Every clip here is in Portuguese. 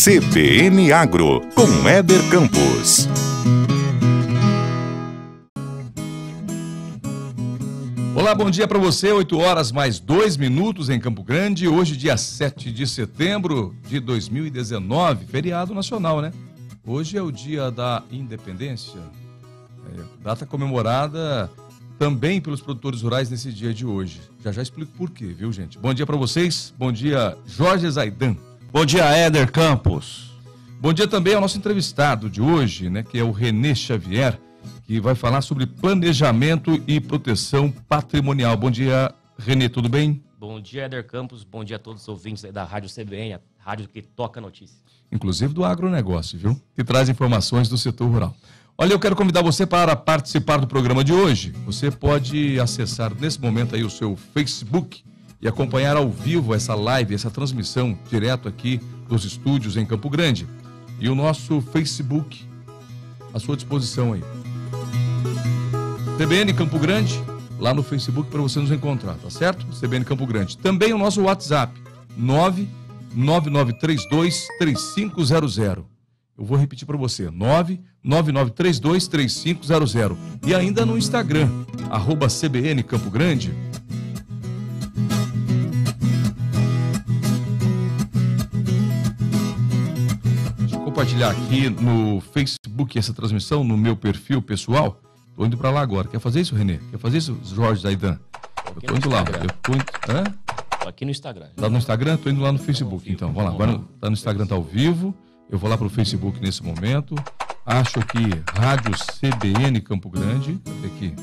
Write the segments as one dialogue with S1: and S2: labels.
S1: CBN Agro,
S2: com Éder Campos.
S1: Olá, bom dia para você. 8 horas mais 2 minutos em Campo Grande. Hoje, dia 7 de setembro de 2019, feriado nacional, né? Hoje é o dia da independência, é, data comemorada também pelos produtores rurais nesse dia de hoje. Já já explico por quê, viu, gente? Bom dia para vocês. Bom dia, Jorge Zaidan. Bom dia, Éder Campos. Bom dia também ao nosso entrevistado de hoje, né, que é o Renê Xavier, que vai falar sobre planejamento e proteção patrimonial. Bom dia, Renê, tudo bem?
S3: Bom dia, Éder Campos. Bom dia a todos os ouvintes da Rádio CBN, a rádio que toca notícias,
S1: Inclusive do agronegócio, viu? Que traz informações do setor rural. Olha, eu quero convidar você para participar do programa de hoje. Você pode acessar nesse momento aí o seu Facebook e acompanhar ao vivo essa live, essa transmissão direto aqui dos estúdios em Campo Grande. E o nosso Facebook à sua disposição aí. CBN Campo Grande, lá no Facebook para você nos encontrar, tá certo? CBN Campo Grande. Também o nosso WhatsApp, 999323500. Eu vou repetir para você, 999323500. E ainda no Instagram, arroba CBN Campo Grande. compartilhar aqui no Facebook essa transmissão, no meu perfil pessoal? Tô indo para lá agora. Quer fazer isso, Renê? Quer fazer isso, Jorge Zaidan? Eu tô indo lá. Eu tô indo... Hã?
S3: Tô aqui no Instagram. Tá no
S1: Instagram? Tô indo lá no Facebook, tá então. Vamos lá. Agora tá no Instagram, tá ao vivo. Eu vou lá pro Facebook nesse momento. Acho que Rádio CBN Campo Grande. Aqui.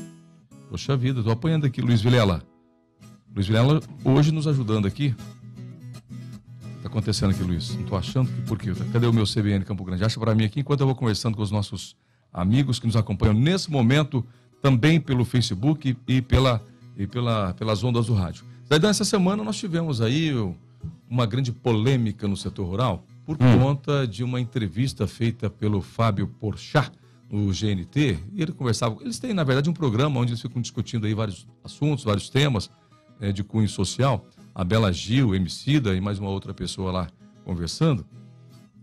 S1: Poxa vida, tô apanhando aqui, Luiz Vilela. Luiz Vilela hoje nos ajudando aqui. Está acontecendo aqui, Luiz. Não estou achando que por quê? Cadê o meu CBN Campo Grande? Acha para mim aqui, enquanto eu vou conversando com os nossos amigos que nos acompanham nesse momento, também pelo Facebook e, pela, e pela, pelas ondas do rádio. Zaidan, essa semana nós tivemos aí uma grande polêmica no setor rural por hum. conta de uma entrevista feita pelo Fábio Porchat, no GNT, e ele conversava. Eles têm, na verdade, um programa onde eles ficam discutindo aí vários assuntos, vários temas né, de cunho social a Bela Gil, Emicida e mais uma outra pessoa lá conversando,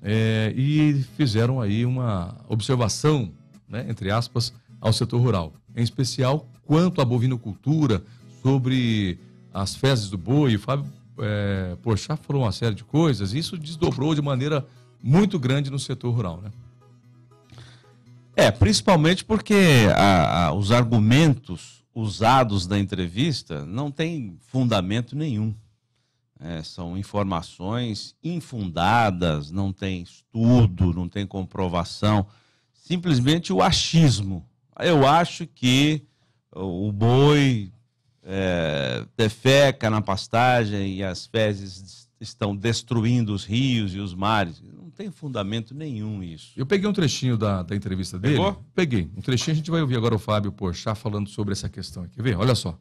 S1: é, e fizeram aí uma observação, né, entre aspas, ao setor rural, em especial quanto à bovinocultura, sobre as fezes do boi, o Fábio é, Porchat falou uma série de coisas, e isso desdobrou de maneira muito grande no setor rural,
S2: né? É, principalmente porque a, a, os argumentos usados na entrevista não têm fundamento nenhum. É, são informações infundadas, não tem estudo, não tem comprovação, simplesmente o achismo. Eu acho que o boi é, defeca na pastagem e as fezes estão destruindo os rios e os mares. Não tem fundamento nenhum isso. Eu peguei um trechinho da, da entrevista dele. Pegou? Peguei. Um trechinho, a gente vai ouvir agora o Fábio Porchat falando
S1: sobre essa questão. Quer ver? Olha só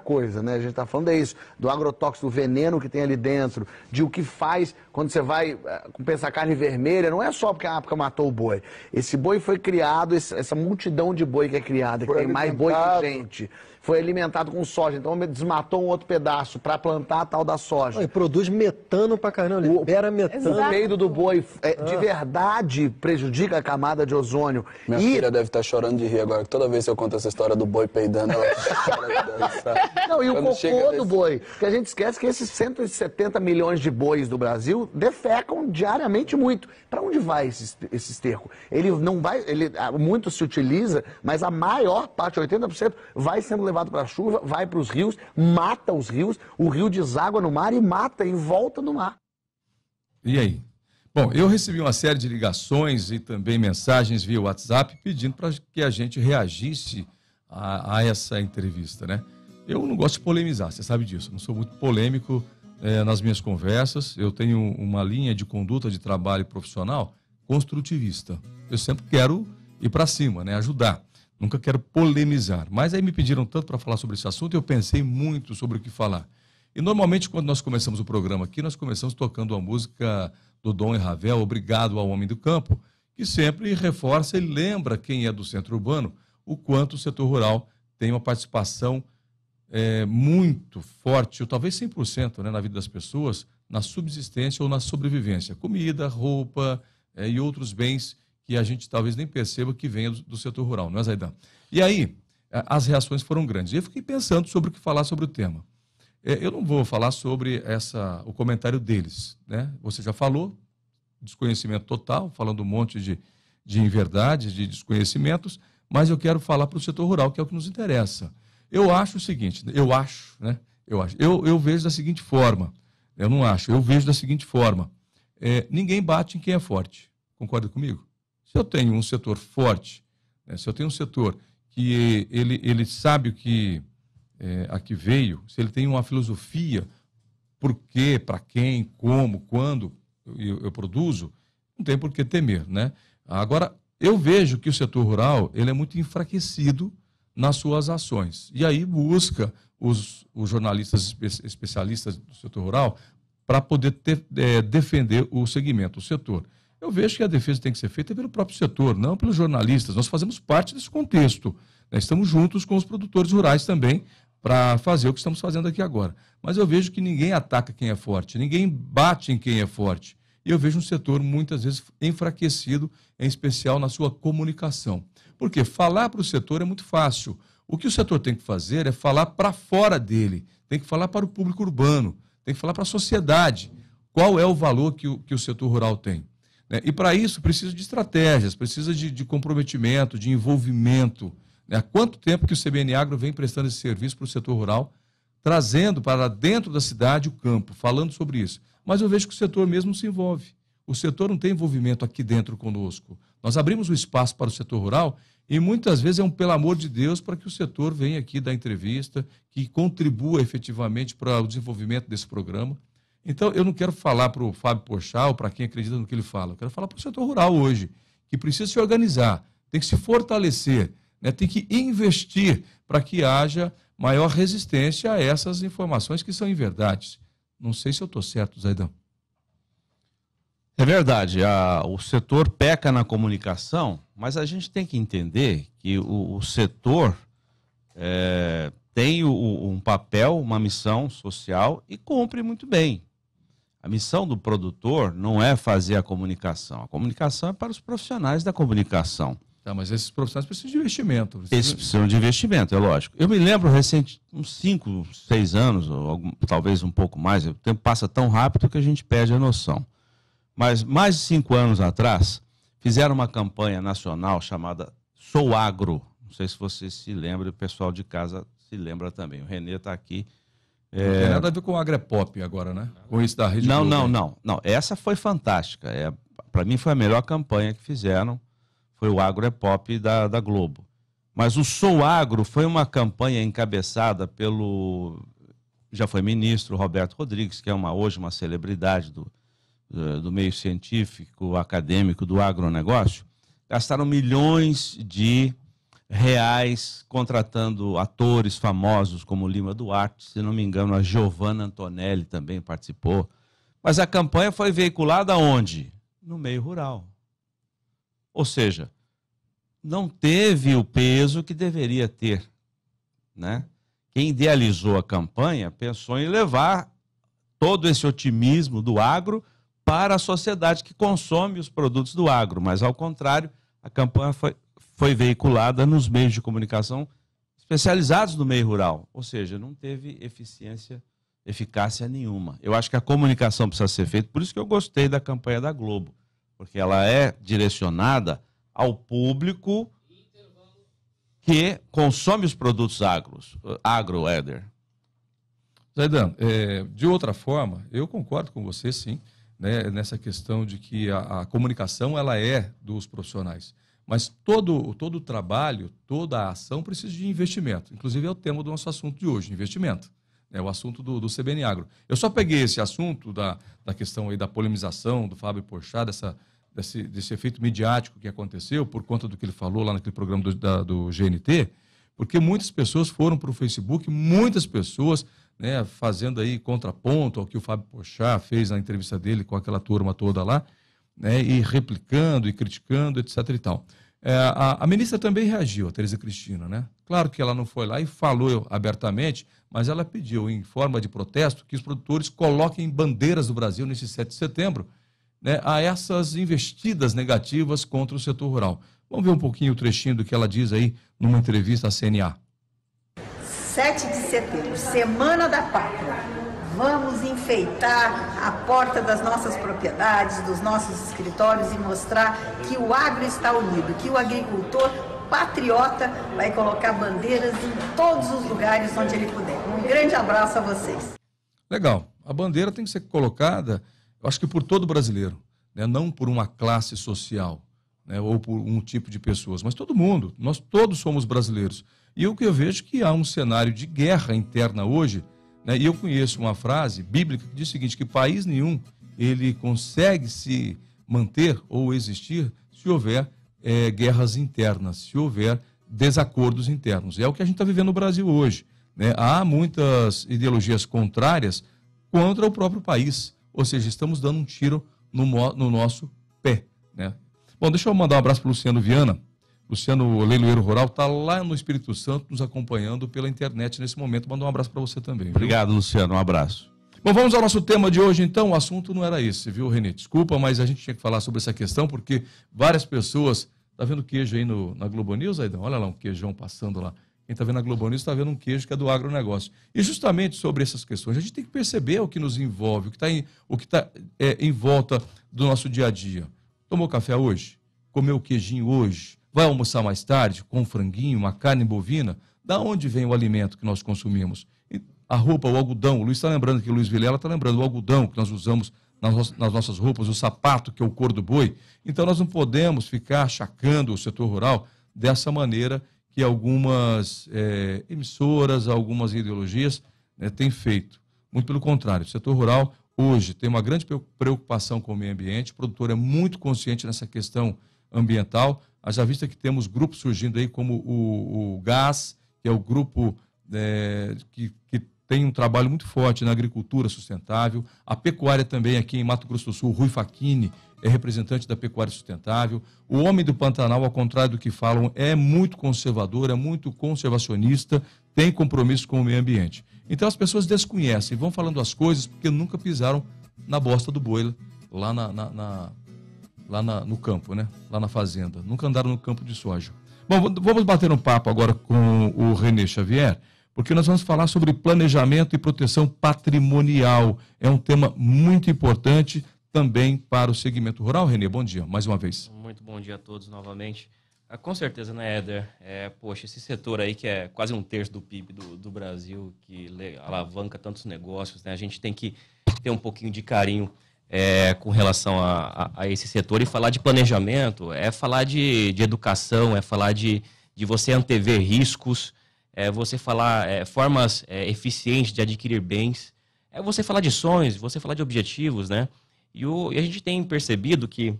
S2: coisa, né? A gente está falando é isso, do agrotóxico, do veneno que tem ali dentro, de o que faz quando você vai eh, pensar carne vermelha, não é só porque a ah, época matou o boi. Esse boi foi criado, essa multidão de boi que é criada, que tem mais boi que gente, foi alimentado com soja, então desmatou um outro pedaço para plantar a tal da soja.
S4: Não, e produz metano para caramba, libera o, metano. O peido
S2: do boi é,
S1: ah. de
S4: verdade
S1: prejudica a camada de ozônio. Minha e... filha deve estar tá chorando de rir agora, toda vez que eu conto essa história do boi
S2: peidando, ela chora
S4: de não, e o cocô
S2: do nesse... boi. Que a gente esquece que esses 170 milhões de bois do Brasil defecam diariamente muito. Para onde vai esse, esse esterco? Ele não vai, ele muito se utiliza, mas a maior parte, 80%, vai sendo levado para a chuva, vai para os rios, mata os rios, o rio deságua no mar e mata e volta no mar.
S1: E aí? Bom, eu recebi uma série de ligações e também mensagens via WhatsApp pedindo para que a gente reagisse a, a essa entrevista, né? eu não gosto de polemizar, você sabe disso. não sou muito polêmico é, nas minhas conversas. Eu tenho uma linha de conduta de trabalho profissional construtivista. Eu sempre quero ir para cima, né? ajudar. Nunca quero polemizar. Mas aí me pediram tanto para falar sobre esse assunto e eu pensei muito sobre o que falar. E normalmente, quando nós começamos o programa aqui, nós começamos tocando a música do Dom e Ravel, Obrigado ao Homem do Campo, que sempre reforça e lembra quem é do centro urbano o quanto o setor rural tem uma participação importante é, muito forte, ou talvez 100% né, na vida das pessoas, na subsistência ou na sobrevivência. Comida, roupa é, e outros bens que a gente talvez nem perceba que venham do, do, setor rural, não é, Zaidan? E aí, é, as reações foram grandes. E eu fiquei pensando sobre o que falar sobre o tema. É, eu não vou falar sobre essa, o comentário deles. Né? Você já falou, desconhecimento total, falando um monte de, de inverdades, de desconhecimentos, mas eu quero falar para o setor rural, que é o que nos interessa. Eu acho o seguinte, né, eu acho, né? Eu, acho, eu, eu vejo da seguinte forma, eu não acho, eu vejo da seguinte forma, é, ninguém bate em quem é forte, concorda comigo? Se eu tenho um setor forte, né, se eu tenho um setor que ele, ele sabe o que é, a que veio, se ele tem uma filosofia, por quê, para quem, como, quando eu, eu produzo, não tem por que temer, né? Agora, eu vejo que o setor rural ele é muito enfraquecido nas suas ações. E aí busca os, os jornalistas especialistas do setor rural para poder ter, é, defender o segmento, o setor. Eu vejo que a defesa tem que ser feita pelo próprio setor, não pelos jornalistas. Nós fazemos parte desse contexto. Né? Estamos juntos com os produtores rurais também para fazer o que estamos fazendo aqui agora. Mas eu vejo que ninguém ataca quem é forte, ninguém bate em quem é forte. E eu vejo um setor muitas vezes enfraquecido, em especial na sua comunicação. Porque falar para o setor é muito fácil. O que o setor tem que fazer é falar para fora dele, tem que falar para o público urbano, tem que falar para a sociedade qual é o valor que o, que o setor rural tem. Né? E para isso precisa de estratégias, precisa de, de comprometimento, de envolvimento. Né? Há quanto tempo que o CBN Agro vem prestando esse serviço para o setor rural, trazendo para dentro da cidade o campo, falando sobre isso. Mas eu vejo que o setor mesmo se envolve. O setor não tem envolvimento aqui dentro conosco. Nós abrimos o um espaço para o setor rural e muitas vezes é um pelo amor de Deus para que o setor venha aqui dar entrevista, que contribua efetivamente para o desenvolvimento desse programa. Então, eu não quero falar para o Fábio Porchal, para quem acredita no que ele fala, eu quero falar para o setor rural hoje, que precisa se organizar, tem que se fortalecer, né? tem que investir para que haja maior resistência a essas informações que são inverdades. Não sei se eu estou certo,
S2: Zaidão. É verdade, a, o setor peca na comunicação, mas a gente tem que entender que o, o setor é, tem o, um papel, uma missão social e cumpre muito bem. A missão do produtor não é fazer a comunicação, a comunicação é para os profissionais da comunicação.
S1: Tá, mas esses profissionais precisam de investimento. Precisam... Eles
S2: precisam de investimento, é lógico. Eu me lembro recente, uns 5, 6 anos, ou algum, talvez um pouco mais, o tempo passa tão rápido que a gente perde a noção. Mas mais de cinco anos atrás, fizeram uma campanha nacional chamada Sou Agro. Não sei se você se lembra, o pessoal de casa se lembra também. O Renê está aqui. É... Não tem nada a ver
S1: com o Agrepop agora, né?
S2: Com isso da Rede Não, não, não, não. Essa foi fantástica. É, Para mim foi a melhor campanha que fizeram. Foi o Agrepop da, da Globo. Mas o Sou Agro foi uma campanha encabeçada pelo já foi ministro Roberto Rodrigues, que é uma, hoje uma celebridade do, eh, do meio científico, acadêmico, do agronegócio, gastaram milhões de reais contratando atores famosos como Lima Duarte, se não me engano, a Giovanna Antonelli também participou. Mas a campanha foi veiculada onde? No meio rural. Ou seja, não teve o peso que deveria ter. Né? Quem idealizou a campanha pensou em levar todo esse otimismo do agro para a sociedade que consome os produtos do agro, mas, ao contrário, a campanha foi, foi veiculada nos meios de comunicação especializados no meio rural, ou seja, não teve eficiência, eficácia nenhuma. Eu acho que a comunicação precisa ser feita, por isso que eu gostei da campanha da Globo, porque ela é direcionada ao público que consome os produtos agros, agro, Éder. Zaidan, é, de outra forma,
S1: eu concordo com você, sim né, nessa questão de que a, a, comunicação ela é dos profissionais. Mas todo, todo trabalho, toda a ação precisa de investimento. Inclusive é o tema do nosso assunto de hoje, investimento. É o assunto do, do CBN Agro. Eu só peguei esse assunto da, da questão aí da polemização do Fábio Porchat, dessa, desse, desse efeito midiático que aconteceu por conta do que ele falou lá naquele programa do, da, do GNT, porque muitas pessoas foram para o Facebook, muitas pessoas né, fazendo aí contraponto ao que o Fábio Pochá fez na entrevista dele com aquela turma toda lá, né, e replicando e criticando, etc. e tal. É, a, a, ministra também reagiu, a Tereza Cristina, né? Claro que ela não foi lá e falou abertamente, mas ela pediu, em forma de protesto, que os produtores coloquem bandeiras do Brasil neste 7 de setembro né, a essas investidas negativas contra o setor rural. Vamos ver um pouquinho o trechinho do que ela diz aí numa entrevista à CNA.
S4: 7 de setembro, Semana da Pátria. Vamos enfeitar a porta das nossas propriedades, dos nossos escritórios e mostrar que
S3: o agro está unido, que o agricultor patriota vai colocar bandeiras em todos os lugares onde ele puder. Um grande abraço a vocês.
S1: Legal. A bandeira tem que ser colocada, eu acho que por todo brasileiro, né? não por uma classe social né? ou por um tipo de pessoas, mas todo mundo. Nós todos somos brasileiros. E o que eu vejo é que há um cenário de guerra interna hoje, né? e eu conheço uma frase bíblica que diz o seguinte, que país nenhum ele consegue se manter ou existir se houver é, guerras internas, se houver desacordos internos. É o que a gente está vivendo no Brasil hoje. Né? Há muitas ideologias contrárias contra o próprio país, ou seja, estamos dando um tiro no, no nosso pé. Né? Bom, deixa eu mandar um abraço para o Luciano Viana, Luciano Leiloeiro Rural está lá no Espírito Santo nos acompanhando pela internet nesse momento. Manda um abraço para você também. Viu?
S2: Obrigado, Luciano. Um abraço.
S1: Bom, vamos ao nosso tema de hoje, então. O assunto não era esse, viu, Renê? Desculpa, mas a gente tinha que falar sobre essa questão, porque várias pessoas. Tá vendo queijo aí no, na Globo News, Aidão? Olha lá um queijão passando lá. Quem está vendo a Globo News está vendo um queijo que é do agronegócio. E justamente sobre essas questões, a gente tem que perceber o que nos envolve, o que está em, o que tá, é, em volta do nosso dia a dia. Tomou café hoje? Comeu queijinho hoje? vai almoçar mais tarde com um franguinho, uma carne bovina, da onde vem o alimento que nós consumimos? a roupa, o algodão, o Luiz está lembrando que o Luiz Vilela está lembrando, o algodão que nós usamos nas, nossas roupas, o sapato, que é o cor do boi. Então, nós não podemos ficar achacando o setor rural dessa maneira que algumas é, emissoras, algumas ideologias né, têm feito. Muito pelo contrário, o setor rural hoje tem uma grande preocupação com o meio ambiente, o produtor é muito consciente nessa questão ambiental, haja vista que temos grupos surgindo aí como o, o GAS, que é o grupo é, que, que, tem um trabalho muito forte na agricultura sustentável, a pecuária também aqui em Mato Grosso do Sul, Rui Faquini é representante da pecuária sustentável. O homem do Pantanal, ao contrário do que falam, é muito conservador, é muito conservacionista, tem compromisso com o meio ambiente. Então as pessoas desconhecem, vão falando as coisas porque nunca pisaram na bosta do boi lá na, na, na lá na, no campo, né? Lá na fazenda. Nunca andaram no campo de soja. Bom, vamos bater um papo agora com o René Xavier, porque nós vamos falar sobre planejamento e proteção patrimonial. É um tema muito importante também para o segmento rural. Renê, bom dia, mais uma vez.
S3: Muito bom dia a todos novamente. Ah, com certeza, né, Éder? É, poxa, esse setor aí que é quase um terço do PIB do, do Brasil, que alavanca tantos negócios, né? A gente tem que ter um pouquinho de carinho é, com relação a, a, a, esse setor. E falar de planejamento é falar de, de educação, é falar de, de você antever riscos, é você falar é, formas é, eficientes de adquirir bens, é você falar de sonhos, você falar de objetivos, né? E, o, e a gente tem percebido que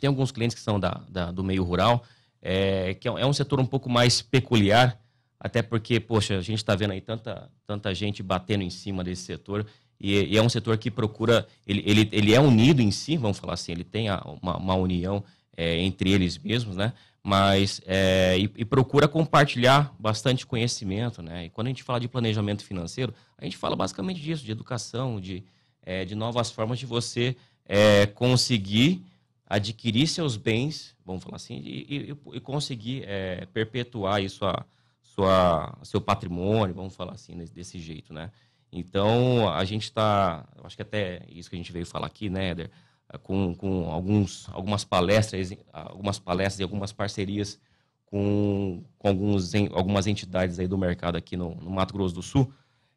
S3: tem alguns clientes que são da, da do meio rural, é, que é um é setor um pouco mais peculiar, até porque, poxa, a gente está vendo aí tanta, tanta gente batendo em cima desse setor e, e, é um setor que procura, ele, ele, ele é unido em si, vamos falar assim, ele tem uma, uma união é, entre eles mesmos, né? Mas, é, e, e, procura compartilhar bastante conhecimento, né? E quando a gente fala de planejamento financeiro, a gente fala basicamente disso, de educação, de, é, de novas formas de você é, conseguir adquirir seus bens, vamos falar assim, e, e conseguir é, perpetuar isso, a, sua, seu patrimônio, vamos falar assim, desse jeito, né? Então, a gente está, acho que até isso que a gente veio falar aqui, né, Eder, é, com, com alguns, algumas palestras, algumas palestras e algumas parcerias com, com alguns, algumas entidades aí do mercado aqui no, no Mato Grosso do Sul.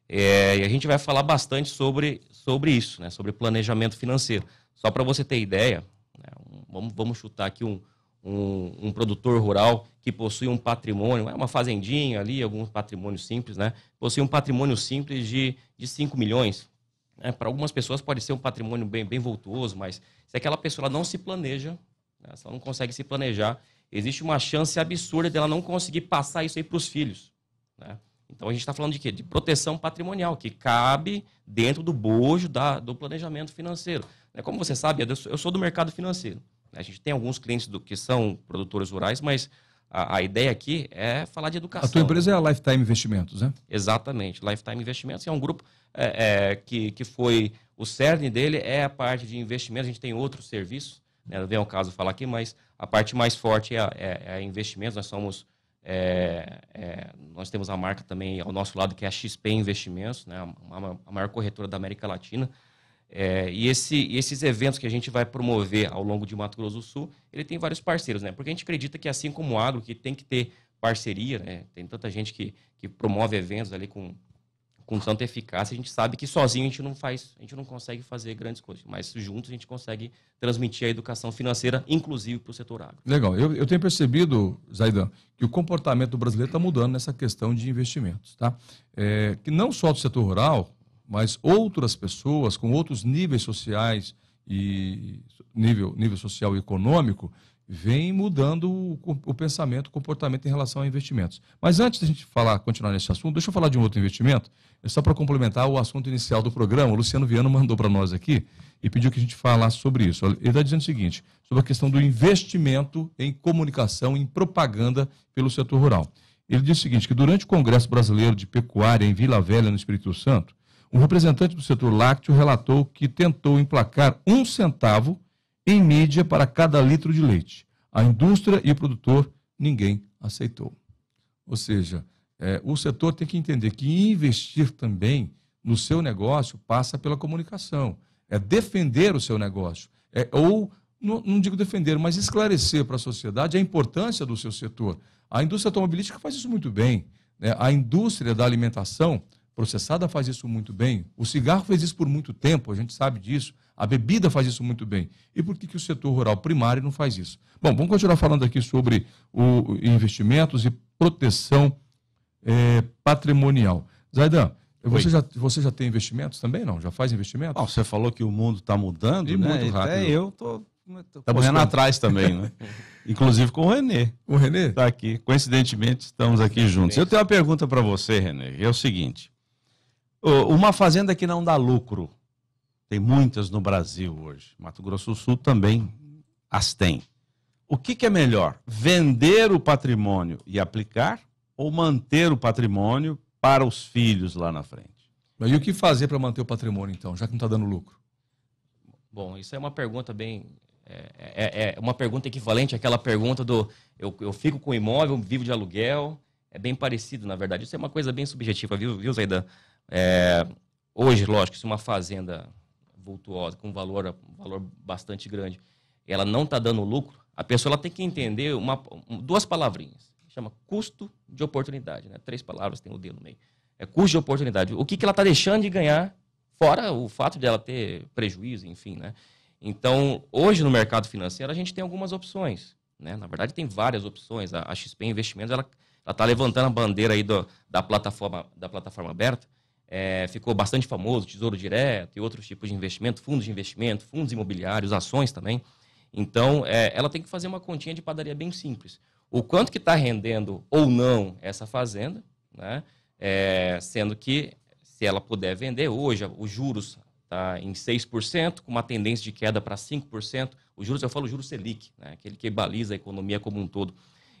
S3: É, e a gente vai falar bastante sobre, sobre isso, né, sobre planejamento financeiro. Só para você ter ideia, né, um, vamos, vamos chutar aqui um, um, um, produtor rural que possui um patrimônio, é uma fazendinha ali, alguns patrimônios simples, né? Possui um patrimônio simples de, de 5 milhões. Né? Para algumas pessoas pode ser um patrimônio bem, bem voltuoso, mas se aquela pessoa não se planeja, né? se ela não consegue se planejar, existe uma chance absurda dela de não conseguir passar isso aí para os filhos. Né? Então a gente está falando de quê? De proteção patrimonial, que cabe dentro do bojo da, do planejamento financeiro. Né? Como você sabe, eu sou do mercado financeiro. A gente tem alguns clientes do, que são produtores rurais, mas a, a, ideia aqui é falar de educação. A tua empresa
S1: né? é a Lifetime Investimentos, né?
S3: Exatamente. Lifetime Investimentos é um grupo é, é, que, que foi. O cerne dele é a parte de investimentos. A gente tem outros serviços, né? não vem ao caso falar aqui, mas a parte mais forte é, é, é investimentos. Nós somos. É, é, nós temos a marca também ao nosso lado, que é a XP Investimentos, né? a, a maior corretora da América Latina. É, e esse, esses eventos que a gente vai promover ao longo de Mato Grosso do Sul, ele tem vários parceiros, né? Porque a gente acredita que, assim como o agro, que tem que ter parceria, né? Tem tanta gente que, que promove eventos ali com, com tanta eficácia, a gente sabe que sozinho a gente não faz, a gente não consegue fazer grandes coisas, mas juntos a gente consegue transmitir a educação financeira, inclusive para o setor agro.
S1: Legal. Eu, eu tenho percebido, Zaidan, que o comportamento brasileiro está mudando nessa questão de investimentos, tá? É, que não só do setor rural, mas outras pessoas com outros níveis sociais e nível, nível social e econômico vem mudando o, o, pensamento, o comportamento em relação a investimentos. Mas antes da gente falar, continuar nesse assunto, deixa eu falar de um outro investimento, é só para complementar o assunto inicial do programa. O Luciano Viano mandou para nós aqui e pediu que a gente falasse sobre isso. Ele está dizendo o seguinte, sobre a questão do investimento em comunicação, em propaganda pelo setor rural. Ele diz o seguinte, que durante o Congresso Brasileiro de Pecuária em Vila Velha, no Espírito Santo, um representante do setor lácteo relatou que tentou emplacar um centavo em média para cada litro de leite. A indústria e o produtor, ninguém aceitou. Ou seja, é, o setor tem que entender que investir também no seu negócio passa pela comunicação. É defender o seu negócio. É, ou, não, não digo defender, mas esclarecer para a sociedade a importância do seu setor. A indústria automobilística faz isso muito bem. Né? A indústria da alimentação processada faz isso muito bem, o cigarro fez isso por muito tempo, a gente sabe disso, a bebida faz isso muito bem. E por que, que o setor rural primário não faz isso? Bom, vamos continuar falando aqui sobre o investimentos e proteção é, patrimonial. Zaidan, você já, você já tem investimentos também, não? Já faz investimentos? você falou
S2: que o mundo está mudando, e né? muito rápido. Até eu estou tô, tá correndo atrás também, né? Inclusive com o Renê. O Renê? Está aqui. Coincidentemente, estamos aqui juntos. Eu tenho uma pergunta para você, Renê. É o seguinte. Uma fazenda que não dá lucro, tem muitas no Brasil hoje, Mato Grosso do Sul também as tem. O que, que é melhor, vender o patrimônio e aplicar ou manter o patrimônio para os filhos lá na frente? E o que fazer para manter o patrimônio, então, já que não está dando lucro?
S3: Bom, isso é uma pergunta bem. É, é, é uma pergunta equivalente àquela pergunta do eu, eu fico com imóvel, vivo de aluguel. É bem parecido, na verdade. Isso é uma coisa bem subjetiva, viu, viu Zaidan? É, hoje, lógico, se uma fazenda vultuosa, com valor, valor bastante grande, ela não está dando lucro, a pessoa ela tem que entender uma, duas palavrinhas. Chama custo de oportunidade. Né? Três palavras, tem o D no meio. É custo de oportunidade. O que, que ela está deixando de ganhar, fora o fato de ela ter prejuízo, enfim. Né? Então, hoje no mercado financeiro, a gente tem algumas opções. Né? Na verdade, tem várias opções. A, a XP Investimentos ela está levantando a bandeira aí do, da, plataforma, da plataforma aberta é, ficou bastante famoso, Tesouro Direto e outros tipos de investimento, fundos de investimento, fundos imobiliários, ações também. Então, é, ela tem que fazer uma continha de padaria bem simples. O quanto que está rendendo ou não essa fazenda, né? É, sendo que se ela puder vender hoje, os juros tá em 6%, com uma tendência de queda para 5%. Os juros, eu falo juros Selic, né? aquele que baliza a economia como um todo.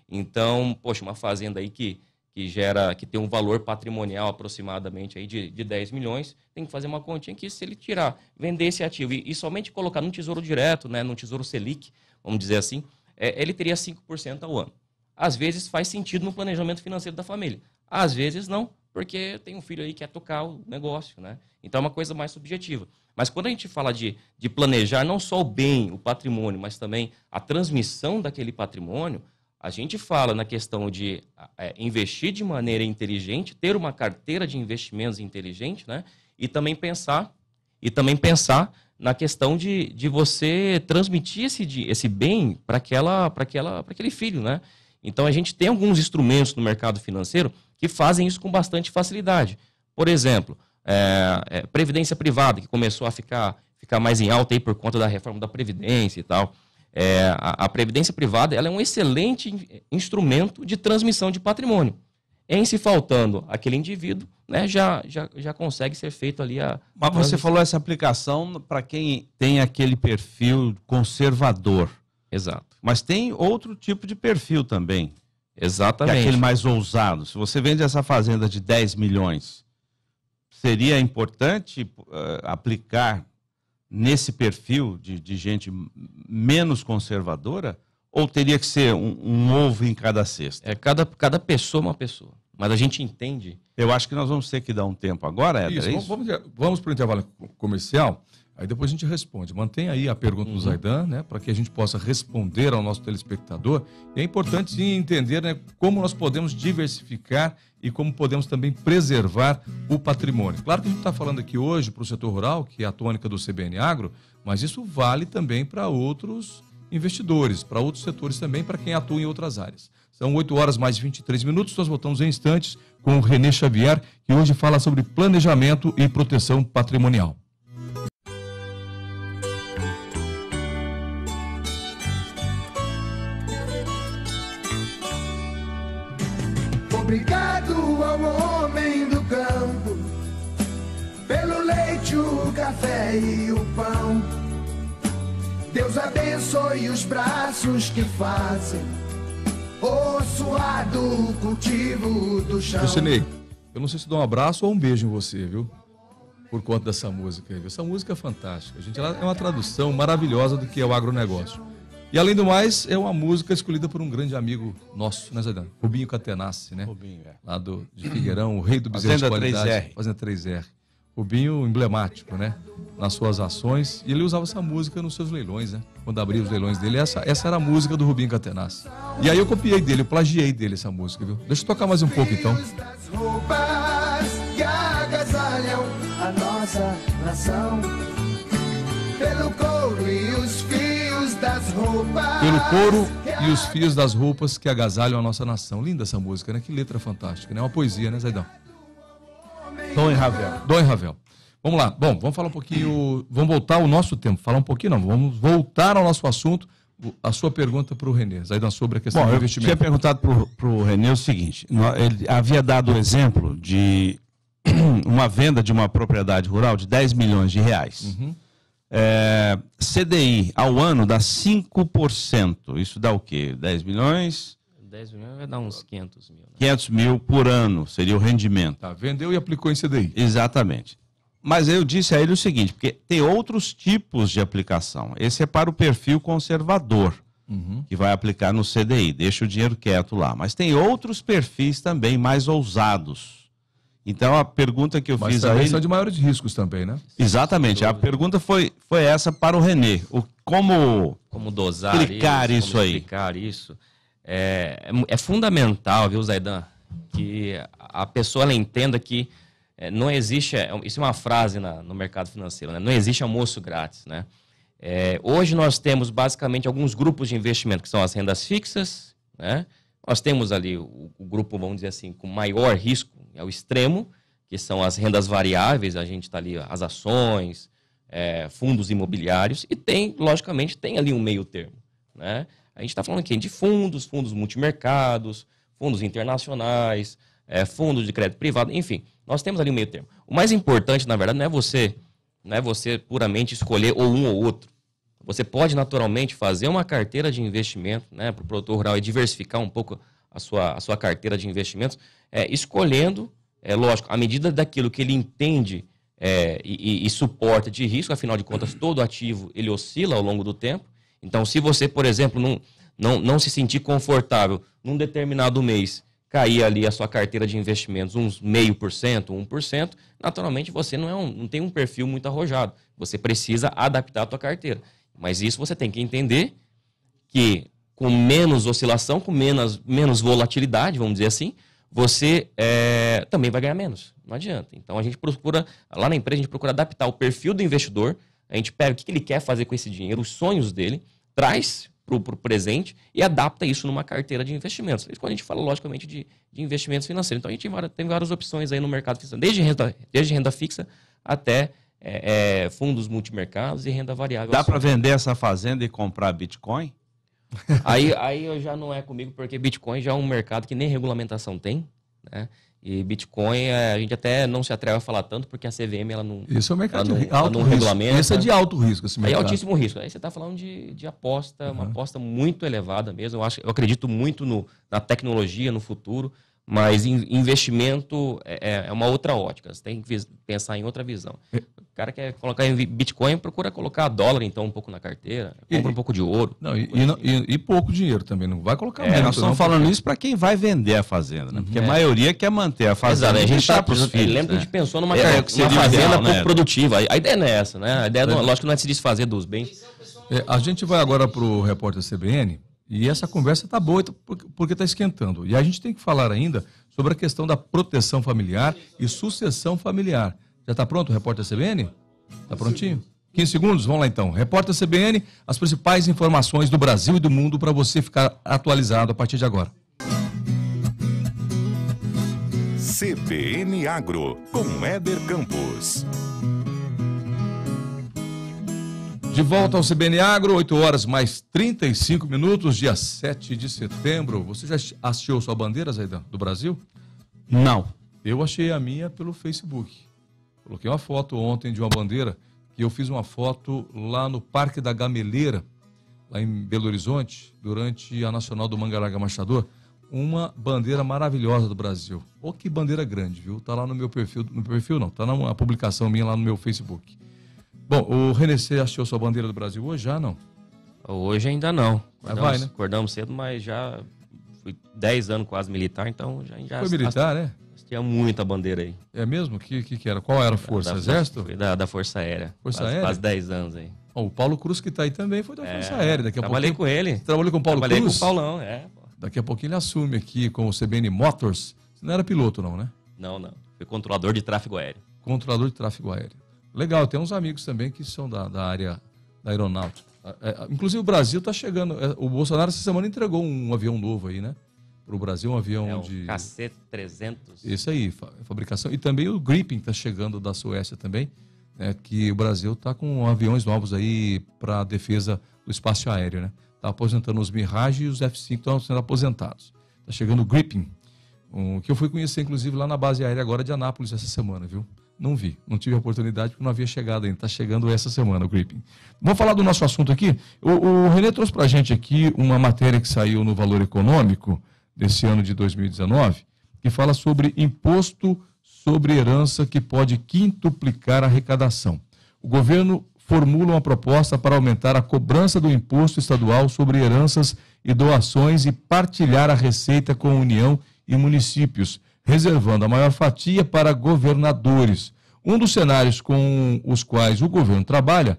S3: Então, poxa, uma fazenda aí que que gera, que tem um valor patrimonial aproximadamente aí de, de 10 milhões, tem que fazer uma continha que se ele tirar, vender esse ativo e, e somente colocar no tesouro direto, né, no tesouro Selic, vamos dizer assim, é, ele teria 5% ao ano. Às vezes faz sentido no planejamento financeiro da família, às vezes não, porque tem um filho aí que quer tocar o negócio, né? Então é uma coisa mais subjetiva. Mas quando a gente fala de, de planejar não só o bem, o patrimônio, mas também a transmissão daquele patrimônio, a gente fala na questão de é, investir de maneira inteligente, ter uma carteira de investimentos inteligente, né? E também pensar e também pensar na questão de, de você transmitir esse, de, esse bem para aquela para aquela para aquele filho, né? Então a gente tem alguns instrumentos no mercado financeiro que fazem isso com bastante facilidade. Por exemplo, é, é, previdência privada que começou a ficar ficar mais em alta aí por conta da reforma da previdência e tal. É, a, a, previdência privada ela é um excelente instrumento de transmissão de patrimônio. Em se faltando aquele indivíduo, né, já, já, já consegue ser feito ali a. Mas você falou essa aplicação para quem
S2: tem aquele perfil conservador. Exato. Mas tem outro tipo de perfil também. É Exatamente. é aquele mais ousado. Se você vende essa fazenda de 10 milhões, seria importante uh, aplicar nesse perfil de, de gente menos conservadora? Ou teria que ser um, um ovo em cada cesta? É, cada, cada pessoa é uma pessoa. Mas a gente entende. Eu acho que nós vamos ter que dar um tempo agora, Éder. Isso, é isso? Vamos, vamos para o intervalo comercial,
S1: aí depois a gente responde. Mantenha aí a pergunta uhum. do Zaidan, né, para que a gente possa responder ao nosso telespectador. E é importante entender né, como nós podemos diversificar e como podemos também preservar o patrimônio. Claro que a gente está falando aqui hoje para o setor rural, que é a tônica do CBN Agro, mas isso vale também para outros investidores, para outros setores também, para quem atua em outras áreas. São 8 horas mais 23 minutos, nós voltamos em instantes com o René Xavier, que hoje fala sobre planejamento e proteção patrimonial.
S4: Obrigado! e o pão. Deus abençoe os braços que fazem o suado cultivo do chão. Jocinei,
S1: eu não sei se dou um abraço ou um beijo em você, viu? Por conta dessa música. Viu? Essa música é fantástica. Gente, ela é uma tradução maravilhosa do que é o agronegócio. E além do mais, é uma música escolhida por um grande amigo nosso, né, Zaidan? Rubinho Catenassi, né? Rubinho, é. Lá do, de Figueirão, o rei do bezerro Fazenda de qualidade. 3R. Fazenda 3R. Rubinho emblemático, né? Nas suas ações. E ele usava essa música nos seus leilões, né? Quando abria os leilões dele. Essa, essa era a música do Rubinho Catenaz. E aí eu copiei dele, eu plagiei dele essa música, viu? Deixa eu tocar mais um pouco então.
S3: Pelo couro e os fios das roupas. Pelo couro e
S1: os fios das roupas que agasalham a nossa nação. Linda essa música, né? Que letra fantástica, né? Uma poesia, né, Zaidão? Dom e Ravel. Dom e Ravel. Vamos lá. Bom, vamos falar um pouquinho. Vamos voltar ao nosso tempo. Falar um pouquinho, não. Vamos voltar ao nosso assunto.
S2: A sua pergunta para o Renê, Zaidan,
S1: sobre a questão Bom, do investimento. Eu tinha
S2: perguntado para o Renê o seguinte: ele havia dado o exemplo de uma venda de uma propriedade rural de 10 milhões de reais. Uhum. É, CDI ao ano dá 5%. Isso dá o quê? 10 milhões
S3: 10 milhões vai dar uns 500 mil.
S2: Né? 500 mil por ano seria o rendimento. Tá, vendeu e aplicou em CDI. Exatamente. Mas eu disse a ele o seguinte, porque tem outros tipos de aplicação. Esse é para o perfil conservador, uhum. que vai aplicar no CDI, deixa o dinheiro quieto lá. Mas tem outros perfis também mais ousados. Então a pergunta que eu Mas fiz a ele... são de
S1: maiores riscos também, né?
S2: Exatamente. A pergunta foi,
S3: foi essa para o Renê. O, como, como dosar explicar isso, aí. como aí? Explicar isso é, é, é fundamental, viu, Zaidan, que a pessoa ela entenda que é, não existe, é, isso é uma frase na, no mercado financeiro, né? não existe almoço grátis, né? É, hoje nós temos basicamente alguns grupos de investimento que são as rendas fixas, né? Nós temos ali o, o, grupo, vamos dizer assim, com maior risco, é o extremo, que são as rendas variáveis, a gente está ali as ações, é, fundos imobiliários, e tem, logicamente, tem ali um meio termo, né? A gente está falando aqui de fundos, fundos multimercados, fundos internacionais, é, fundos de crédito privado, enfim, nós temos ali um meio termo. O mais importante, na verdade, não é você, não é você puramente escolher ou um ou outro. Você pode naturalmente fazer uma carteira de investimento né, para o produtor rural e diversificar um pouco a sua, a sua carteira de investimentos, é, escolhendo, é lógico, à medida daquilo que ele entende é, e, e, e suporta de risco, afinal de contas, todo ativo ele oscila ao longo do tempo. Então, se você, por exemplo, não, não, não se sentir confortável num determinado mês, cair ali a sua carteira de investimentos uns meio por cento, um por cento, naturalmente você não, é um, não tem um perfil muito arrojado. Você precisa adaptar a sua carteira. Mas isso você tem que entender que com menos oscilação, com menos, menos volatilidade, vamos dizer assim, você é, também vai ganhar menos. Não adianta. Então a gente procura, lá na empresa, a gente procura adaptar o perfil do investidor, a gente pega o que ele quer fazer com esse dinheiro, os sonhos dele, traz para o presente e adapta isso numa carteira de investimentos. Isso quando a gente fala, logicamente, de, de investimentos financeiros. Então, a gente tem várias, opções aí no mercado financeiro, desde renda, desde renda fixa até é, é, fundos multimercados e renda variável. Dá para assim, né? vender essa fazenda e comprar Bitcoin? aí, aí já não é comigo, porque Bitcoin já é um mercado que nem regulamentação tem. Né? E Bitcoin, é, a gente até não se atreve a falar tanto, porque a CVM ela não. Isso é um mercado não, de alto risco. Isso é de alto
S1: risco. Esse mercado. Aí é altíssimo risco.
S3: Aí você está falando de, de aposta, uhum. uma aposta muito elevada mesmo. Eu, acho, eu acredito muito no, na tecnologia, no futuro, mas investimento é, é, é uma outra ótica. Você tem que pensar em outra visão. É, cara quer colocar em Bitcoin, procura colocar dólar, então, um pouco na carteira, compra
S1: e, um pouco de ouro. Não, e, e, e, pouco dinheiro também, não
S3: vai
S2: colocar
S1: é,
S3: muito. Nós estamos falando
S2: porque... isso para quem vai vender a fazenda, né? Porque uhum. é. a
S3: maioria quer manter a fazenda. Exato, a gente tá, filhos, lembra né? que a gente né? pensou numa, é, é uma fazenda ideal, pouco né? produtiva. A, ideia não é essa, né? A ideia, é. lógico, que não é se desfazer dos bens.
S1: É, a gente vai agora para o repórter CBN e essa conversa está boa porque está esquentando. E a gente tem que falar ainda sobre a questão da proteção familiar e sucessão familiar já está pronto o repórter CBN? Está prontinho? 15 segundos? Vamos lá então. Repórter CBN, as principais informações do Brasil e do mundo para você ficar atualizado a partir de agora.
S2: CBN Agro, com Éder Campos.
S1: De volta ao CBN Agro, 8 horas mais 35 minutos, dia 7 de setembro. Você já achou sua bandeira, Zaidan, do Brasil? Não. Eu achei a minha pelo Facebook. Coloquei uma foto ontem de uma bandeira que eu fiz uma foto lá no Parque da Gameleira, lá em Belo Horizonte, durante a Nacional do Mangaraga Machador. Uma bandeira maravilhosa do Brasil. Ô, oh, que bandeira grande, viu? Tá lá no meu perfil, no perfil não, tá na publicação minha lá no meu Facebook. Bom, o René, C achou sua bandeira do Brasil hoje já, não?
S3: Hoje ainda não. Acordamos, vai, né? acordamos cedo, mas já fui 10 anos quase militar, então já. já Foi militar, né? tinha muita bandeira aí. É mesmo? Que que, que era? Qual era a força? Da, Exército? Foi da, da Força Aérea. Força Aérea? faz 10 anos aí.
S1: Oh, o Paulo Cruz que
S3: está aí também foi da é, Força Aérea. Daqui a trabalhei pouquinho... com ele. Você trabalhou com o Paulo trabalhei Cruz? Trabalhei com o Paulão, é.
S1: Daqui a pouquinho ele assume aqui com o CBN Motors. Você não era piloto não, né?
S3: Não, não. Foi controlador de tráfego aéreo.
S1: Controlador de tráfego aéreo. Legal, tem uns amigos também que são da, da área da aeronáutica. É, é, inclusive o Brasil está chegando. É, o Bolsonaro essa semana entregou um avião novo aí, né? para o Brasil, um avião é, de. KC-300. Isso aí, fa fabricação. E também o Gripping está chegando da Suécia também, né, que o Brasil está com aviões novos aí para defesa do espaço aéreo, né? Está aposentando os Mirage e os F-5 estão sendo aposentados. Está chegando o Gripping, um, que eu fui conhecer, inclusive, lá na base aérea agora de Anápolis essa semana, viu? Não vi, não tive a oportunidade porque não havia chegado ainda. Está chegando essa semana o Gripping. Vamos falar do nosso assunto aqui? O, o Renê trouxe para a gente aqui uma matéria que saiu no Valor Econômico, desse ano de 2019, que fala sobre imposto sobre herança que pode quintuplicar a arrecadação. O governo formula uma proposta para aumentar a cobrança do imposto estadual sobre heranças e doações e partilhar a receita com a União e municípios, reservando a maior fatia para governadores. Um dos cenários com os quais o governo trabalha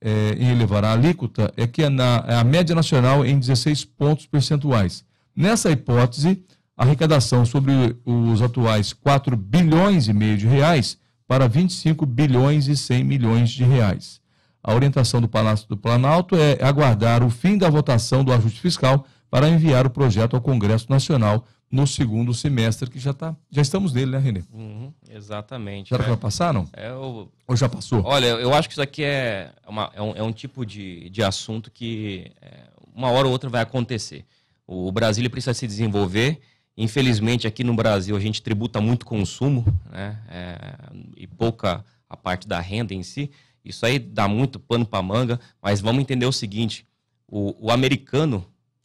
S1: é, em elevar a alíquota é que é na, é a média nacional em 16 pontos percentuais. Nessa hipótese, a arrecadação sobre os atuais 4 bilhões e meio de reais para 25 bilhões e 100 milhões de reais. A orientação do Palácio do Planalto é aguardar o fim da votação do ajuste fiscal para enviar o projeto ao Congresso Nacional no segundo semestre, que já, tá, já estamos nele, né, Renê?
S3: Uhum, exatamente. Será é. que já passaram? É, eu... Ou já passou? Olha, eu acho que isso aqui é, uma, é, um, é um tipo de, de assunto que é, uma hora ou outra vai acontecer. O Brasil precisa se desenvolver. Infelizmente, aqui no Brasil, a gente tributa muito consumo né? É, e pouca a parte da renda em si. Isso aí dá muito pano para manga, mas vamos entender o seguinte: o, o americano,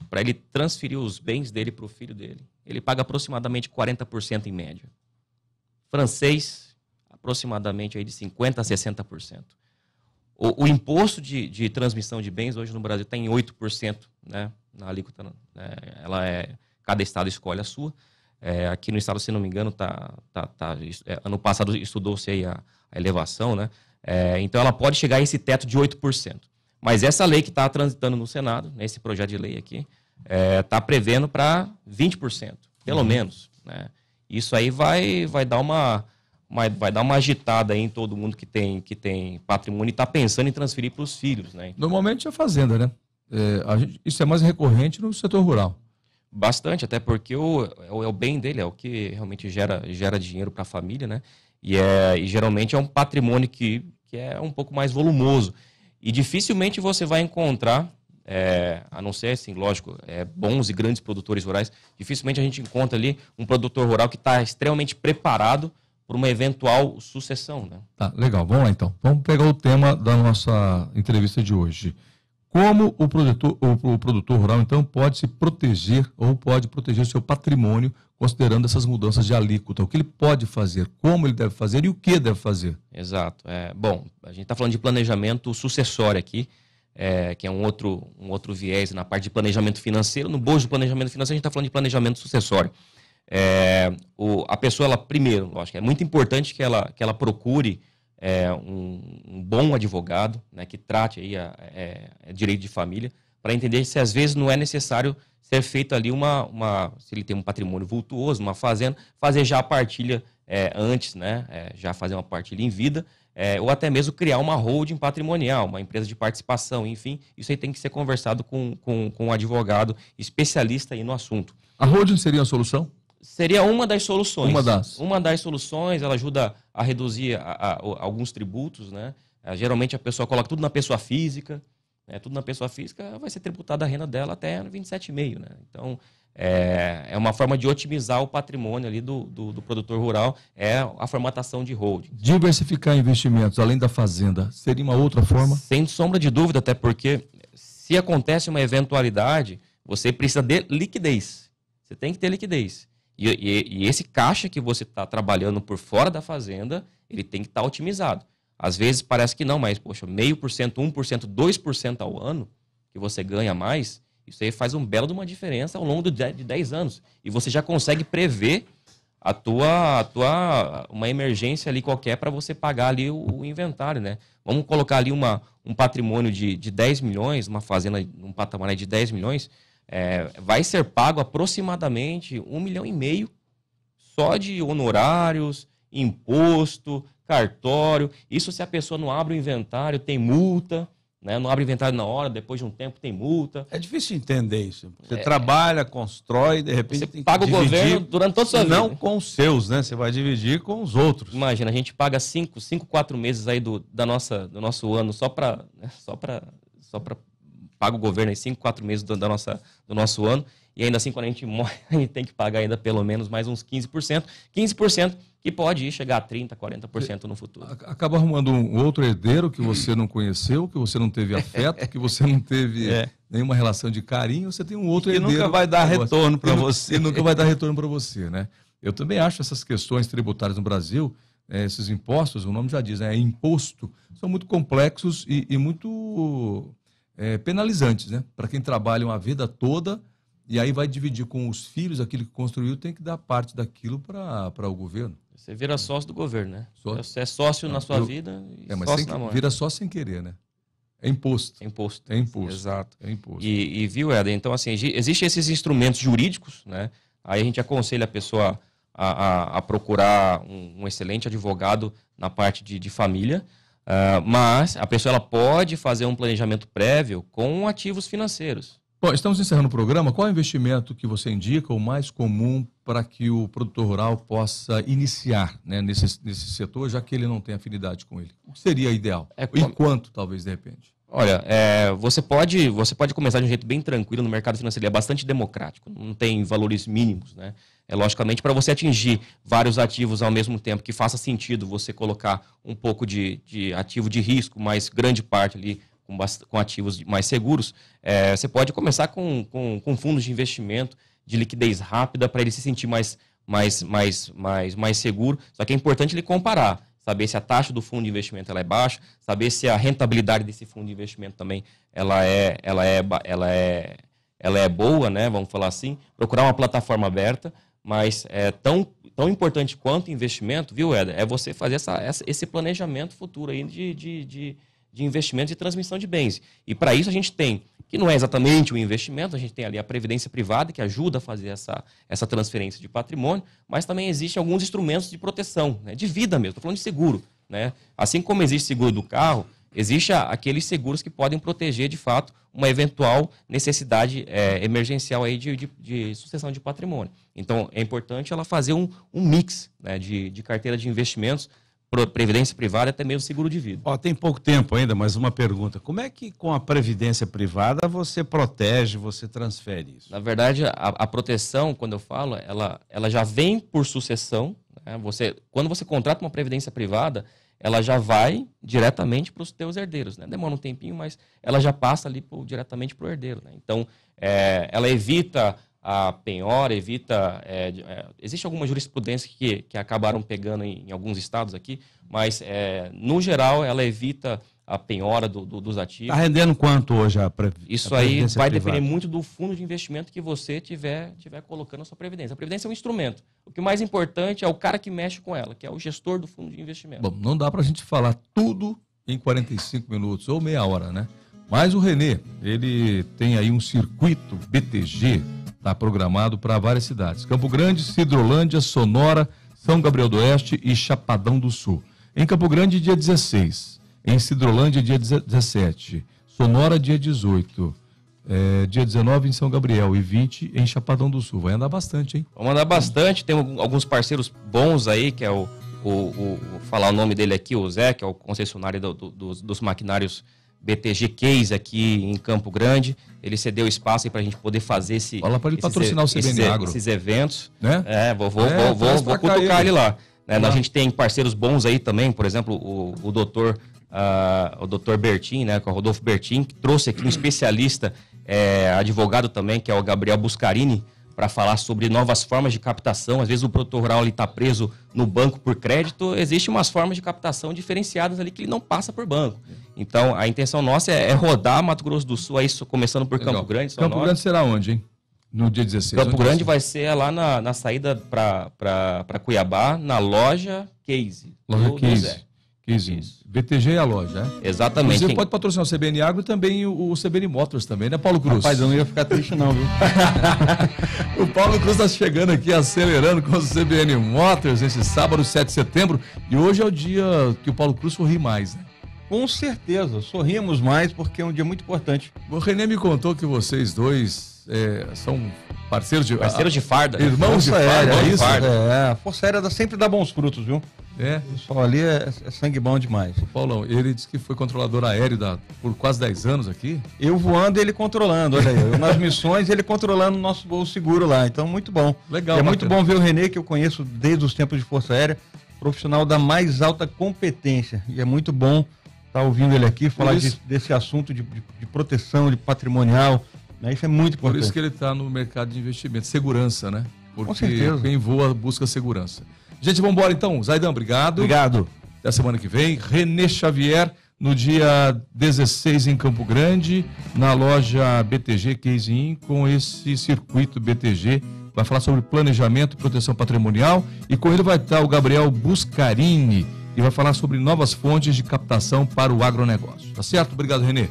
S3: para ele transferir os bens dele para o filho dele, ele paga aproximadamente 40% em média. Francês, aproximadamente aí de 50% a 60%. O, o imposto de, de transmissão de bens hoje no Brasil está em 8%, né? na alíquota, né, ela é, cada estado escolhe a sua. É, aqui no estado, se não me engano, tá, tá, tá é, ano passado estudou-se aí a, a, elevação, né? É, então ela pode chegar a esse teto de 8%. Mas essa lei que está transitando no Senado, né, esse projeto de lei aqui, está é, prevendo para 20%, pelo uhum. menos. Né? Isso aí vai, vai dar uma, vai dar uma agitada em todo mundo que tem, que tem patrimônio e está pensando em transferir para os filhos. Né?
S1: Normalmente é fazenda, né? É, gente, isso é mais recorrente no setor rural.
S3: Bastante, até porque o, é o é bem dele, é o que realmente gera, gera dinheiro para a família, né? E, é, e geralmente é um patrimônio que, que é um pouco mais volumoso. E dificilmente você vai encontrar, é, a não ser, assim, lógico, é, bons e grandes produtores rurais, dificilmente a gente encontra ali um produtor rural que está extremamente preparado para uma eventual sucessão. Né?
S1: Tá, legal. Vamos lá então. Vamos pegar o tema da nossa entrevista de hoje. Como o produtor, o, produtor rural, então, pode se proteger ou pode proteger o seu patrimônio considerando essas mudanças de alíquota? O que ele pode fazer, como ele deve fazer e o
S3: que deve fazer? Exato. É, bom, a gente está falando de planejamento sucessório aqui, é, que é um outro, um outro viés na parte de planejamento financeiro. No bojo do planejamento financeiro, a gente está falando de planejamento sucessório. É, o, a pessoa, ela, primeiro, acho que é muito importante que ela, que ela procure é, um, um, bom advogado, né, que trate aí a, a, é, a é, direito de família, para entender se às vezes não é necessário ser feito ali uma, uma se ele tem um patrimônio vultuoso, uma fazenda, fazer já a partilha é, antes, né, é, já fazer uma partilha em vida, é, ou até mesmo criar uma holding patrimonial, uma empresa de participação, enfim, isso aí tem que ser conversado com, com, com um advogado especialista aí no assunto.
S2: A holding
S1: seria a solução?
S3: Seria uma das soluções. Uma das. Uma das soluções, ela ajuda a reduzir a, a, a alguns tributos, né? É, geralmente a pessoa coloca tudo na pessoa física, né? tudo na pessoa física vai ser tributada a renda dela até 27,5, né? Então, é, é uma forma de otimizar o patrimônio ali do, do, do produtor rural, é a formatação de holding.
S1: Diversificar investimentos além da fazenda, seria uma outra forma?
S3: Sem sombra de dúvida, até porque se acontece uma eventualidade, você precisa de liquidez. Você tem que ter liquidez. E, e, e esse caixa que você está trabalhando por fora da fazenda, ele tem que estar tá otimizado. Às vezes parece que não, mas, poxa, meio por cento, um por cento, dois por cento ao ano que você ganha mais, isso aí faz um belo de uma diferença ao longo de 10 anos. E você já consegue prever a tua, a tua uma emergência ali qualquer para você pagar ali o, o, inventário, né? Vamos colocar ali uma, um patrimônio de, de 10 milhões, uma fazenda, um patamar de 10 milhões, é, vai ser pago aproximadamente um milhão e meio só de honorários, imposto, cartório. Isso se a pessoa não abre o inventário, tem multa. Né? Não abre inventário na hora, depois de um tempo tem multa. É difícil entender isso. Você é... trabalha,
S2: constrói, de repente você tem que paga o governo durante toda a sua não vida. Não com os
S3: seus, né? Você vai dividir com os outros. Imagina, a gente paga cinco cinco quatro meses aí do, da nossa, do nosso ano só para né? só para só para paga o governo em 5, 4 meses do, da nossa, do nosso ano, e ainda assim, quando a gente morre, a gente tem que pagar ainda pelo menos mais uns 15%, 15% que pode chegar a 30%, 40% no futuro.
S1: Acaba arrumando um outro herdeiro que você não conheceu, que você não teve afeto, que você não teve é. nenhuma relação de carinho, você tem um outro herdeiro. Que nunca vai dar retorno para você. Que nunca vai dar retorno para você, né? Eu também acho essas questões tributárias no Brasil, eh, esses impostos, o nome já diz, né? é imposto, são muito complexos e, e muito é, penalizantes, né? Para quem trabalha uma vida toda e aí vai dividir com os filhos aquilo que construiu, tem que dar parte daquilo para o governo.
S3: Você vira é. sócio do governo, né? Você é sócio ah, na sua eu... vida e é, mas sócio sem, na né? vira
S1: sócio sem querer, né?
S3: É imposto. É imposto. É imposto. Exato. É imposto. E, e viu, Éder? Então, assim, existem esses instrumentos jurídicos, né? Aí a gente aconselha a pessoa a, a, a procurar um, um, excelente advogado na parte de, de família, Uh, mas a pessoa ela pode fazer um planejamento prévio com ativos financeiros.
S1: Bom, estamos encerrando o programa. Qual é o investimento que você indica o mais comum para que o produtor rural possa iniciar
S3: né, nesse, nesse setor, já que ele não tem afinidade com ele? O que seria ideal? É, e quanto, talvez, de repente? Olha, é, você, pode, você pode começar de um jeito bem tranquilo no mercado financeiro, é bastante democrático, não tem valores mínimos. Né? É, logicamente, para você atingir vários ativos ao mesmo tempo, que faça sentido você colocar um pouco de, de ativo de risco, mas grande parte ali com, com ativos mais seguros, é, você pode começar com, com, com fundos de investimento de liquidez rápida para ele se sentir mais, mais, mais, mais, mais seguro. Só que é importante ele comparar saber se a taxa do fundo de investimento ela é baixa, saber se a rentabilidade desse fundo de investimento também ela é, ela é, ela é, ela é boa, né? Vamos falar assim, procurar uma plataforma aberta, mas é tão, tão importante quanto investimento, viu, Éder? É você fazer essa, essa esse planejamento futuro aí de, de, de de investimentos e transmissão de bens. E para isso a gente tem, que não é exatamente um investimento, a gente tem ali a previdência privada que ajuda a fazer essa, essa transferência de patrimônio, mas também existem alguns instrumentos de proteção, né, de vida mesmo, estou falando de seguro. Né? Assim como existe seguro do carro, existe aqueles seguros que podem proteger, de fato, uma eventual necessidade é, emergencial aí de, de, de, sucessão de patrimônio. Então, é importante ela fazer um, um mix né, de, de carteira de investimentos previdência privada até mesmo seguro de vida. Ó, tem pouco tempo ainda, mas uma pergunta. Como é que com a previdência privada você protege, você transfere isso? Na verdade, a, a proteção, quando eu falo, ela, ela já vem por sucessão. Né? Você, quando você contrata uma previdência privada, ela já vai diretamente para os teus herdeiros. Né? Demora um tempinho, mas ela já passa ali pro, diretamente para o herdeiro. Né? Então, é, ela evita a penhora, evita. É, é, existe alguma jurisprudência que, que acabaram pegando em, em alguns estados aqui, mas é, no geral ela evita a penhora do, do, dos ativos. Está rendendo quanto hoje a previdência? Isso aí vai privada. depender muito do fundo de investimento que você tiver, tiver colocando a sua previdência. A previdência é um instrumento. O que mais importante é o cara que mexe com ela, que é o gestor do fundo de investimento. Bom,
S1: não dá para a gente falar tudo em 45 minutos ou meia hora, né? Mas o Renê, ele tem aí um circuito BTG Está programado para várias cidades: Campo Grande, Cidrolândia, Sonora, São Gabriel do Oeste e Chapadão do Sul. Em Campo Grande, dia 16. Em Cidrolândia, dia 17. Sonora, dia 18. É, dia 19 em São Gabriel e 20 em Chapadão do Sul. Vai andar bastante, hein?
S3: Vamos andar bastante. Tem alguns parceiros bons aí, que é o. o, o falar o nome dele aqui, o Zé, que é o concessionário do, do, dos, dos maquinários BTG Case aqui em Campo Grande. Ele cedeu espaço para a gente poder fazer esse. Fala para ele patrocinar o CBN esses, Agro. Esses eventos. Né? É, vou, vou, é, vou, vou, vou cutucar ele, ele lá. Né? Tá. A gente tem parceiros bons aí também, por exemplo, o, o doutor. Uh, o doutor Bertin, né, com o Rodolfo Bertin, que trouxe aqui um especialista, é, advogado também, que é o Gabriel Buscarini, para falar sobre novas formas de captação. Às vezes o produtor rural está preso no banco por crédito, existem umas formas de captação diferenciadas ali que ele não passa por banco. Então a intenção nossa é, é rodar Mato Grosso do Sul, aí é começando por Legal. Campo Grande. São Campo Norte. Grande
S1: será onde, hein? No dia 16. Campo Grande vai
S3: ser lá na, na saída para Cuiabá, na loja Case. Loja Case.
S1: 15. BTG é a loja, né? Exatamente. Você pode patrocinar o CBN Agro e também o, o CBN Motors também, né, Paulo Cruz? Rapaz, eu não ia ficar triste não, viu? o Paulo Cruz está chegando aqui, acelerando com o CBN Motors esse sábado, 7 de setembro. E hoje é o dia que o Paulo Cruz sorri mais, né? Com certeza, sorrimos mais porque é um dia muito importante. O René me contou que vocês dois é, são Parceiros de, Parceiros de farda. Né? Irmãos de farda, aérea, é isso. Farda. É, a é.
S4: Força Aérea dá, sempre dá bons frutos, viu? É. O pessoal ali é, é, sangue bom demais.
S1: O Paulão, ele disse que foi controlador aéreo da, por quase 10 anos aqui.
S4: Eu voando ele controlando, olha aí. nas missões ele controlando o nosso voo seguro lá. Então, muito bom. Legal. E é bacana. muito bom ver o Renê, que eu conheço desde os tempos de Força Aérea, profissional da mais alta competência. E é muito bom estar tá ouvindo ele aqui falar de, desse assunto de, de, de proteção, de patrimonial né? Isso é muito importante. Por isso que
S1: ele está no mercado de investimento. Segurança, né? Porque quem voa busca segurança. Gente, vamos embora então. Zaidan, obrigado. Obrigado. Até semana que vem. Renê Xavier, no dia 16 em Campo Grande, na loja BTG Case In, com esse circuito BTG. Vai falar sobre planejamento e proteção patrimonial. E com ele vai estar o Gabriel Buscarini, e vai falar sobre novas fontes de captação para o agronegócio. Tá certo?
S3: Obrigado, Renê.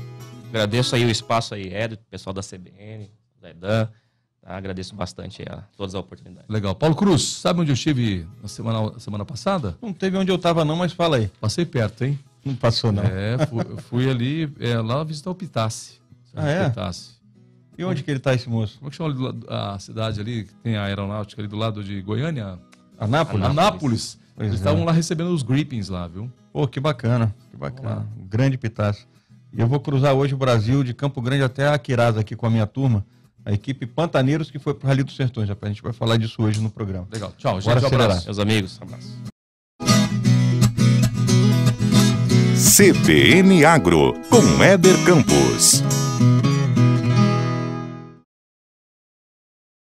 S3: Agradeço aí o espaço aí, Ed, pessoal da CBN, da EDAN. Tá? Agradeço bastante a todas as oportunidades. Legal. Paulo Cruz,
S1: sabe onde eu estive na semana, semana passada?
S4: Não teve onde eu estava não, mas fala aí. Passei perto, hein? Não passou não.
S1: É, fui, fui ali, é, lá visitar o Pitace. Ah, é? Pitace. E onde que ele está, esse moço? Como é que chama a cidade ali, que tem a aeronáutica ali do lado de Goiânia? Anápolis. Anápolis. Eles estavam é.
S4: lá recebendo os grippings lá, viu? Pô, que bacana, que bacana. grande pitaço. Eu vou cruzar hoje o Brasil de Campo Grande até Aquiraz aqui com a minha turma a equipe Pantaneiros que foi para o Rally dos Sertões. A gente vai falar disso hoje no programa. Legal. Tchau. Gente, Bora acelerar.
S3: Meus amigos, um abraço.
S1: CBN Agro, com
S2: Éder Campos.